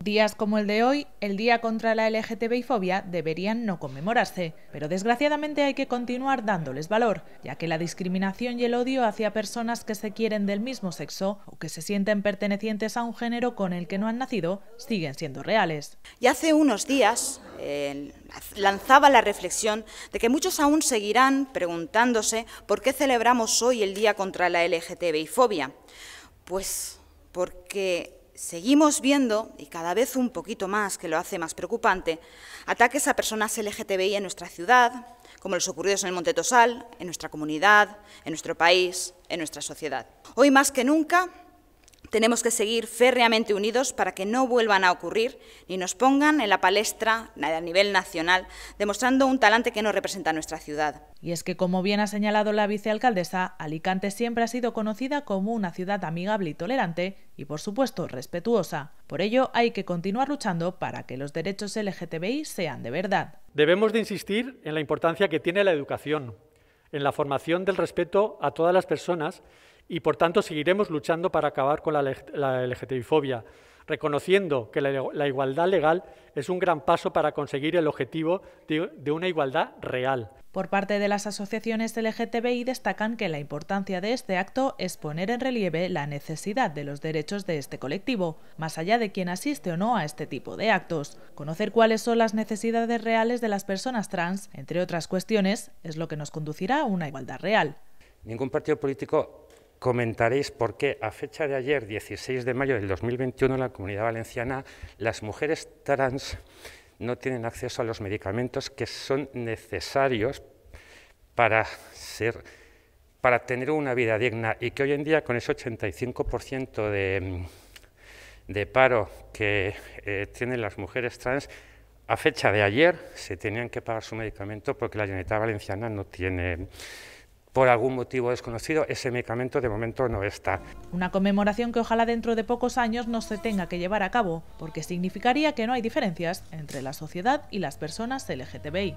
Días como el de hoy, el Día contra la LGTBI fobia, deberían no conmemorarse, pero desgraciadamente hay que continuar dándoles valor, ya que la discriminación y el odio hacia personas que se quieren del mismo sexo o que se sienten pertenecientes a un género con el que no han nacido siguen siendo reales. Y hace unos días eh, lanzaba la reflexión de que muchos aún seguirán preguntándose por qué celebramos hoy el Día contra la LGTBI fobia. Pues porque seguimos viendo, y cada vez un poquito más, que lo hace más preocupante, ataques a personas LGTBI en nuestra ciudad, como los ocurridos en el Monte Tosal, en nuestra comunidad, en nuestro país, en nuestra sociedad. Hoy más que nunca tenemos que seguir férreamente unidos para que no vuelvan a ocurrir ni nos pongan en la palestra a nivel nacional, demostrando un talante que no representa nuestra ciudad. Y es que, como bien ha señalado la vicealcaldesa, Alicante siempre ha sido conocida como una ciudad amigable y tolerante y, por supuesto, respetuosa. Por ello, hay que continuar luchando para que los derechos LGTBI sean de verdad. Debemos de insistir en la importancia que tiene la educación, en la formación del respeto a todas las personas y por tanto seguiremos luchando para acabar con la, la reconociendo que la, igualdad legal es un gran paso para conseguir el objetivo de, una igualdad real. Por parte de las asociaciones LGTBI destacan que la importancia de este acto es poner en relieve la necesidad de los derechos de este colectivo, más allá de quien asiste o no a este tipo de actos. Conocer cuáles son las necesidades reales de las personas trans, entre otras cuestiones, es lo que nos conducirá a una igualdad real. Ningún partido político comentaréis por qué a fecha de ayer, 16 de mayo del 2021, en la Comunidad Valenciana, las mujeres trans no tienen acceso a los medicamentos que son necesarios para ser tener una vida digna y que hoy en día con ese 85% de, paro que eh, tienen las mujeres trans, a fecha de ayer se tenían que pagar su medicamento porque la Generalitat Valenciana no tiene por algún motivo desconocido, ese medicamento de momento no está. Una conmemoración que ojalá dentro de pocos años no se tenga que llevar a cabo, porque significaría que no hay diferencias entre la sociedad y las personas LGTBI.